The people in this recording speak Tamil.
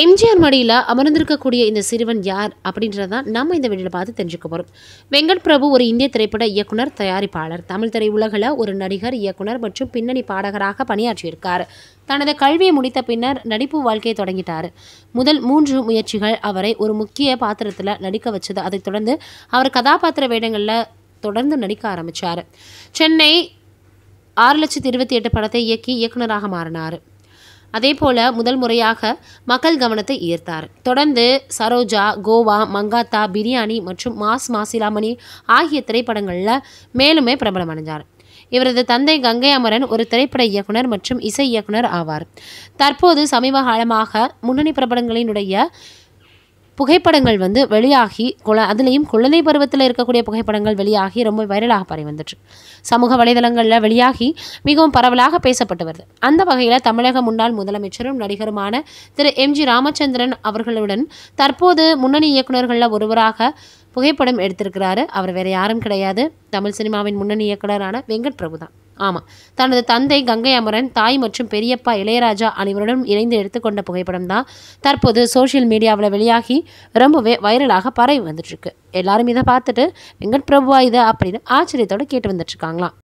எம்ஜிஆர் மடியில் அமர்ந்திருக்கக்கூடிய இந்த சிறுவன் யார் அப்படின்றதான் நம்ம இந்த வீடியோவில் பார்த்து தெரிஞ்சுக்க போகிறோம் வெங்கட் பிரபு ஒரு இந்திய திரைப்பட இயக்குனர் தயாரிப்பாளர் தமிழ் திரையுலகில் ஒரு நடிகர் இயக்குனர் மற்றும் பின்னணி பாடகராக பணியாற்றியிருக்கார் தனது கல்வியை முடித்த பின்னர் நடிப்பு வாழ்க்கையை தொடங்கிட்டார் முதல் மூன்று முயற்சிகள் அவரை ஒரு முக்கிய பாத்திரத்தில் நடிக்க வச்சது அதைத் தொடர்ந்து அவர் கதாபாத்திர வேடங்களில் தொடர்ந்து நடிக்க ஆரம்பித்தார் சென்னை ஆறு லட்சத்தி இருபத்தி எட்டு படத்தை இயக்கி இயக்குநராக மாறினார் அதே முதல் முறையாக மக்கள் கவனத்தை ஈர்த்தார் தொடர்ந்து சரோஜா கோவா மங்காத்தா பிரியாணி மற்றும் மாஸ் மாசிலாமணி ஆகிய திரைப்படங்களில் மேலுமே பிரபலமடைந்தார் இவரது தந்தை கங்கை அமரன் ஒரு திரைப்பட இயக்குனர் மற்றும் இசை இயக்குனர் ஆவார் தற்போது சமீப காலமாக முன்னணி பிரபலங்களினுடைய புகைப்படங்கள் வந்து வெளியாகி குழ அதுலேயும் குழந்தை பருவத்தில் இருக்கக்கூடிய புகைப்படங்கள் வெளியாகி ரொம்ப வைரலாக பரவி வந்துட்டு சமூக வலைதளங்களில் வெளியாகி மிகவும் பரவலாக பேசப்பட்டு வருது அந்த வகையில் தமிழக முன்னாள் முதலமைச்சரும் நடிகருமான திரு எம் ஜி ராமச்சந்திரன் அவர்களுடன் தற்போது முன்னணி இயக்குநர்களில் ஒருவராக புகைப்படம் எடுத்திருக்கிறாரு அவர் வேறு யாரும் கிடையாது தமிழ் சினிமாவின் முன்னணி இயக்குனரான வெங்கட் பிரபு தான் ஆமாம் தனது தந்தை கங்கை அமரன் தாய் மற்றும் பெரியப்பா இளையராஜா அனைவருடன் இணைந்து எடுத்துக்கொண்ட புகைப்படம் தான் தற்போது சோஷியல் மீடியாவில் வெளியாகி ரொம்பவே வைரலாக பரவி வந்துட்டுருக்கு எல்லாரும் இதை பார்த்துட்டு வெங்கட் பிரபுவா இது அப்படின்னு ஆச்சரியத்தோடு கேட்டு வந்துட்டுருக்காங்களாம்